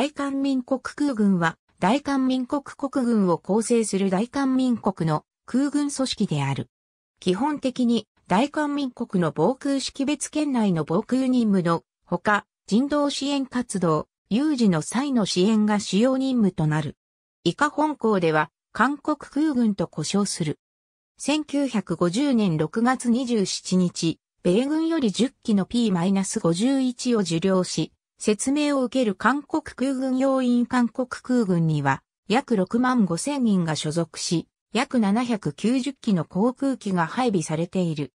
大韓民国空軍は、大韓民国国軍を構成する大韓民国の空軍組織である。基本的に、大韓民国の防空識別圏内の防空任務のほか、人道支援活動、有事の際の支援が主要任務となる。以下本校では、韓国空軍と呼称する。1950年6月27日、米軍より10機の P-51 を受領し、説明を受ける韓国空軍要員韓国空軍には約6万5千人が所属し、約790機の航空機が配備されている。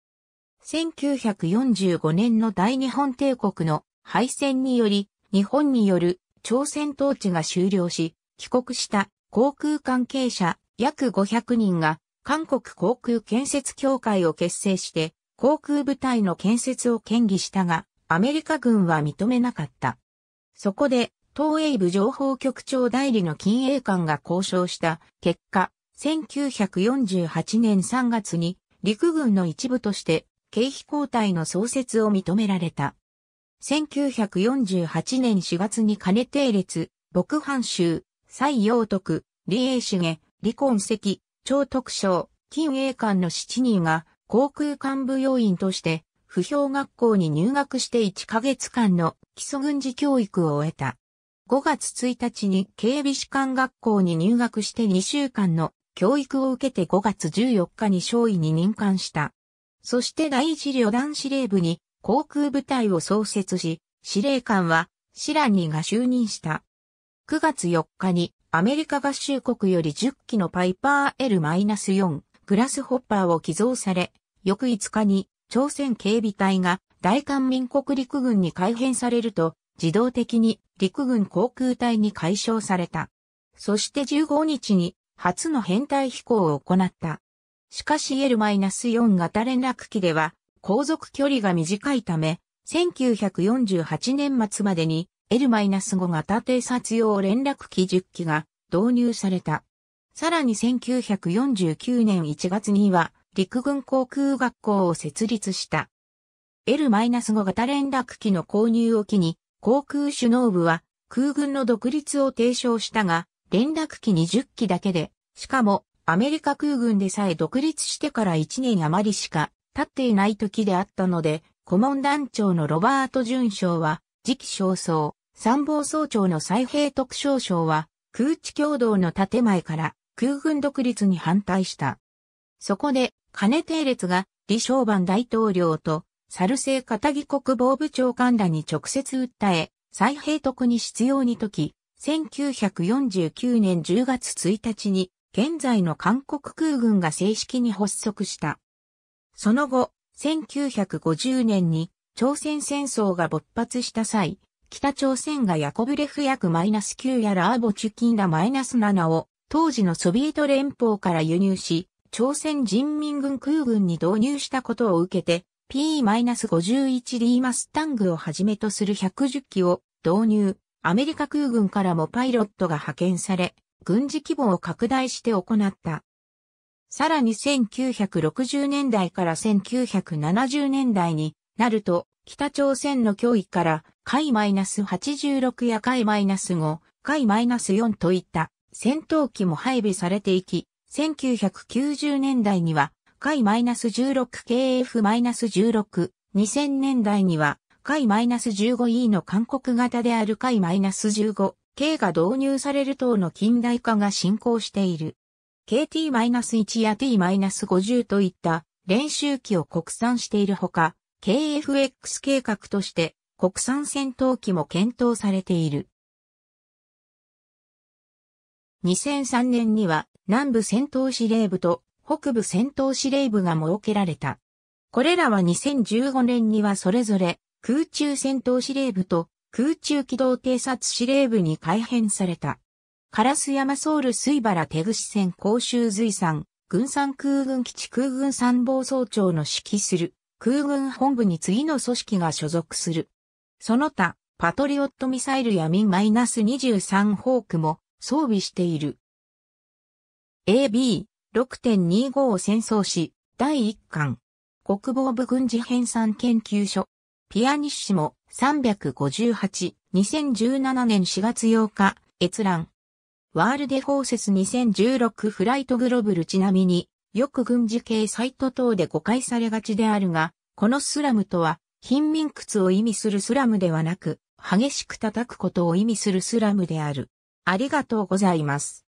1945年の大日本帝国の敗戦により、日本による朝鮮統治が終了し、帰国した航空関係者約500人が韓国航空建設協会を結成して航空部隊の建設を建議したが、アメリカ軍は認めなかった。そこで、東英部情報局長代理の金英官が交渉した結果、1948年3月に陸軍の一部として経費交代の創設を認められた。1948年4月に金定列、牧藩州、蔡陽徳、李英茂、李根石、張徳章、金英官の7人が航空幹部要員として不評学校に入学して1ヶ月間の基礎軍事教育を終えた。5月1日に警備士官学校に入学して2週間の教育を受けて5月14日に少尉に任官した。そして第一旅団司令部に航空部隊を創設し、司令官はシラニーが就任した。9月4日にアメリカ合衆国より10機のパイパー L-4 グラスホッパーを寄贈され、翌5日に朝鮮警備隊が大韓民国陸軍に改編されると、自動的に陸軍航空隊に解消された。そして15日に初の編隊飛行を行った。しかし L-4 型連絡機では航続距離が短いため、1948年末までに L-5 型偵察用連絡機10機が導入された。さらに1949年1月には陸軍航空学校を設立した。L-5 型連絡機の購入を機に、航空首脳部は空軍の独立を提唱したが、連絡機20機だけで、しかもアメリカ空軍でさえ独立してから1年余りしか経っていない時であったので、顧問団長のロバート淳将は、次期少将、参謀総長の再兵特少将は、空地共同の建前から空軍独立に反対した。そこで、金定列が、李承晩大統領と、サルセイ片木国防部長官らに直接訴え、再兵徳に必要に解き、1949年10月1日に、現在の韓国空軍が正式に発足した。その後、1950年に朝鮮戦争が勃発した際、北朝鮮がヤコブレフス -9 やラーボチュキンら -7 を当時のソビエト連邦から輸入し、朝鮮人民軍空軍に導入したことを受けて、P-51D マスタングをはじめとする110機を導入、アメリカ空軍からもパイロットが派遣され、軍事規模を拡大して行った。さらに1960年代から1970年代になると、北朝鮮の脅威から海 -86 や海 -5、海 -4 といった戦闘機も配備されていき、1990年代には、回 -16KF-16、2000年代には、回 -15E の韓国型である回 -15K が導入される等の近代化が進行している。KT-1 や T-50 といった練習機を国産しているほか、KFX 計画として国産戦闘機も検討されている。2003年には南部戦闘司令部と北部戦闘司令部が設けられた。これらは2015年にはそれぞれ空中戦闘司令部と空中機動偵察司令部に改編された。カラス山ソウル水原手口線甲州随山、軍産空軍基地空軍参謀総長の指揮する空軍本部に次の組織が所属する。その他、パトリオットミサイルやミン -23 ホークも装備している。AB6.25 を戦争し、第1巻。国防部軍事編纂研究所。ピアニッシモ358、2017年4月8日、閲覧。ワールデフォーセス2016フライトグロブルちなみに、よく軍事系サイト等で誤解されがちであるが、このスラムとは、貧民屈を意味するスラムではなく、激しく叩くことを意味するスラムである。ありがとうございます。